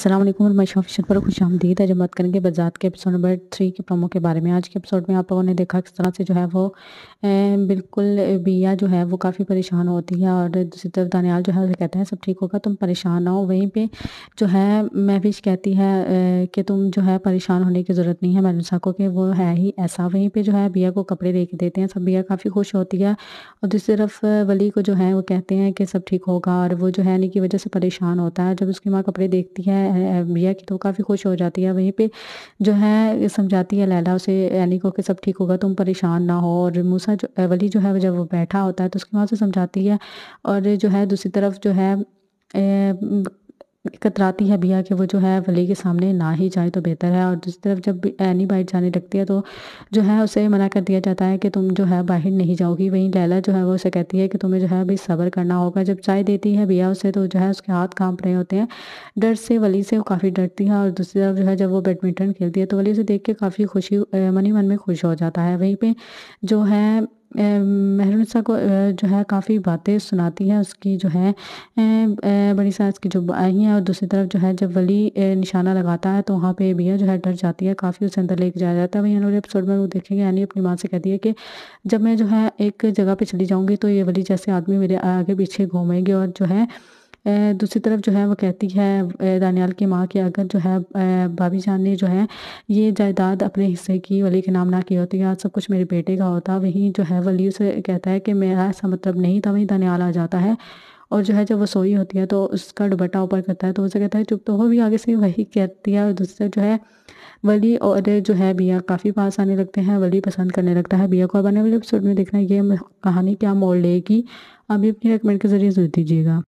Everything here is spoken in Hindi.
असलम मशाफिशन पर खुश आमदीद है जमात बात करेंगे बजात के एपिसोड नंबर थ्री के प्रोमो के बारे में आज के एपिसोड में आप लोगों ने देखा किस तरह से जो है वो बिल्कुल बिया जो है वो काफ़ी परेशान होती है और दूसरी तरफ दानियाल जो है उसे कहता है सब ठीक होगा तुम परेशान ना हो वहीं पर जो है महविश कहती है कि तुम जो है परेशान होने की ज़रूरत नहीं है मैनुसा को कि वो है ही ऐसा वहीं पर जो है बिया को कपड़े दे के देते हैं सब बिया काफ़ी खुश होती है और दूसरी तरफ वली को जो है वो कहते हैं कि सब ठीक होगा और वो जो है नहीं की वजह से परेशान होता है जब उसकी माँ कपड़े देखती है भैया की तो काफ़ी खुश हो जाती है वहीं पे जो है समझाती है लैला उसे एनी को कि सब ठीक होगा तुम परेशान ना हो और मूसा जो वली जो है जब वो बैठा होता है तो उसकी माँ से समझाती है और जो है दूसरी तरफ जो है कतराती है बिया कि वो जो है वली के सामने ना ही जाए तो बेहतर है और दूसरी तरफ जब एनी बाइट जाने लगती है तो जो है उसे मना कर दिया जाता है कि तुम जो है बाहर नहीं जाओगी वहीं लैला जो है वो उसे कहती है कि तुम्हें जो है अभी सब्र करना होगा जब चाय देती है बिया उसे तो जो है उसके हाथ काँप रहे होते हैं डर से वली से वो काफ़ी डरती है और दूसरी तरफ जो है जब वो बैडमिंटन खेलती है तो वली उसे देख के काफ़ी खुशी मनी मन में खुश हो जाता है वहीं पर जो है महरूनसा को जो है काफ़ी बातें सुनाती है उसकी जो है बड़ी सास की जो आई हैं और दूसरी तरफ जो है जब वली निशाना लगाता है तो वहाँ पे भी जो है डर जाती है काफ़ी उसे अंदर लेके जाया जाता है वहीं अगले एपिसोड में वो देखेंगे यानी अपनी माँ से कहती है कि जब मैं जो है एक जगह पर चली जाऊँगी तो ये वली जैसे आदमी मेरे आगे पीछे घूमेंगे और जो है दूसरी तरफ जो है वो कहती है दानियाल की माँ कि अगर जो है भाभी जान ने जो है ये जायदाद अपने हिस्से की वली के नाम ना की होती आज सब कुछ मेरे बेटे का होता वहीं जो है वली उसे कहता है कि मेरा ऐसा मतलब नहीं था वहीं दानियाल आ जाता है और जो है जब वो सोई होती है तो उसका दुबट्टा ऊपर करता है तो उसे कहता है चुप तो वो भी आगे से वही कहती है और दूसरे जो है वली और जो है बिया काफ़ी पास आने लगते हैं वली पसंद करने लगता है बिया को अब आने वाले एपिसोड में देखना ये कहानी क्या मोड़ लेगी अभी अपनी रिकमेंड के ज़रिए जरूर दीजिएगा